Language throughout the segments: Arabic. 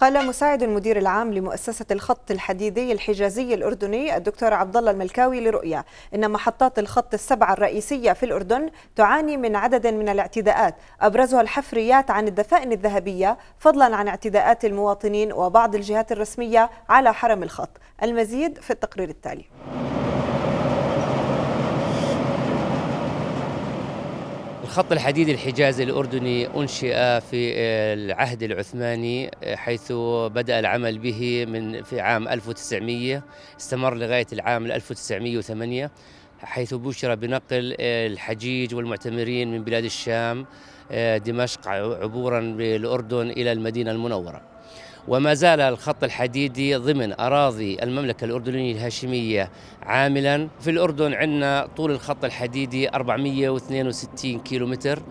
قال مساعد المدير العام لمؤسسة الخط الحديدي الحجازي الأردني الدكتور عبد الله الملكاوي لرؤيا إن محطات الخط السبعة الرئيسية في الأردن تعاني من عدد من الاعتداءات أبرزها الحفريات عن الدفائن الذهبية فضلا عن اعتداءات المواطنين وبعض الجهات الرسمية على حرم الخط المزيد في التقرير التالي خط الحديد الحجازي الأردني أنشئ في العهد العثماني آه، حيث بدأ العمل به من في عام 1900 استمر لغاية العام 1908 حيث بشر بنقل آه، الحجيج والمعتمرين من بلاد الشام آه، دمشق عبورا بالأردن إلى المدينة المنورة وما زال الخط الحديدي ضمن أراضي المملكة الأردنية الهاشمية عاملا في الأردن عندنا طول الخط الحديدي 462 كيلومتر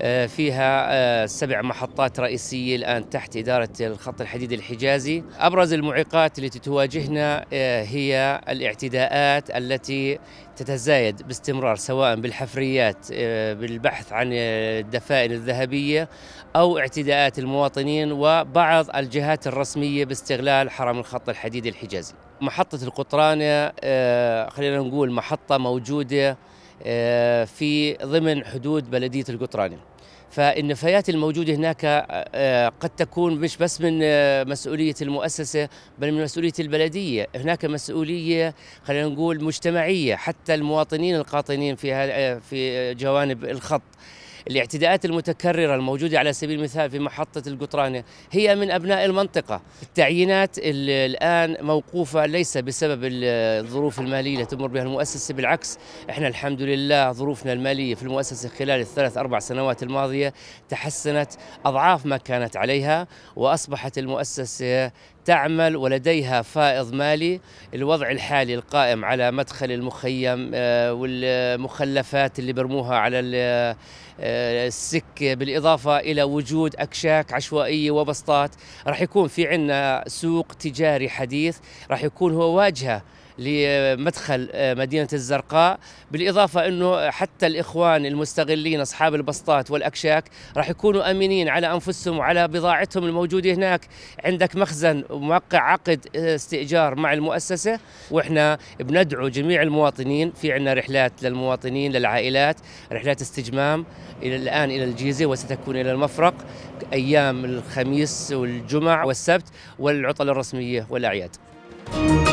آه، فيها آه، سبع محطات رئيسية الآن تحت إدارة الخط الحديد الحجازي أبرز المعيقات التي تواجهنا آه، هي الاعتداءات التي تتزايد باستمرار سواء بالحفريات بالبحث عن الدفائن الذهبية أو اعتداءات المواطنين وبعض الجهات الرسمية باستغلال حرم الخط الحديد الحجازي محطة القطرانة خلينا نقول محطة موجودة آه، في ضمن حدود بلدية القطراني فالنفايات الموجودة هناك آه، آه، قد تكون مش بس من مسؤولية المؤسسة بل من مسؤولية البلدية هناك مسؤولية خلينا نقول مجتمعية حتى المواطنين القاطنين في جوانب الخط الاعتداءات المتكررة الموجودة على سبيل المثال في محطة القطرانة هي من أبناء المنطقة التعيينات الآن موقوفة ليس بسبب الظروف المالية اللي تمر بها المؤسسة بالعكس إحنا الحمد لله ظروفنا المالية في المؤسسة خلال الثلاث أربع سنوات الماضية تحسنت أضعاف ما كانت عليها وأصبحت المؤسسة تعمل ولديها فائض مالي الوضع الحالي القائم على مدخل المخيم آه، والمخلفات اللي برموها على آه، السك بالإضافة إلى وجود أكشاك عشوائية وبسطات راح يكون في عنا سوق تجاري حديث راح يكون هو واجهة لمدخل آه، مدينة الزرقاء بالإضافة أنه حتى الإخوان المستغلين أصحاب البسطات والأكشاك راح يكونوا أمينين على أنفسهم وعلى بضاعتهم الموجودة هناك عندك مخزن موقع عقد استئجار مع المؤسسة وإحنا بندعو جميع المواطنين في عندنا رحلات للمواطنين للعائلات رحلات استجمام إلى الآن إلى الجيزة وستكون إلى المفرق أيام الخميس والجمع والسبت والعطل الرسمية والأعياد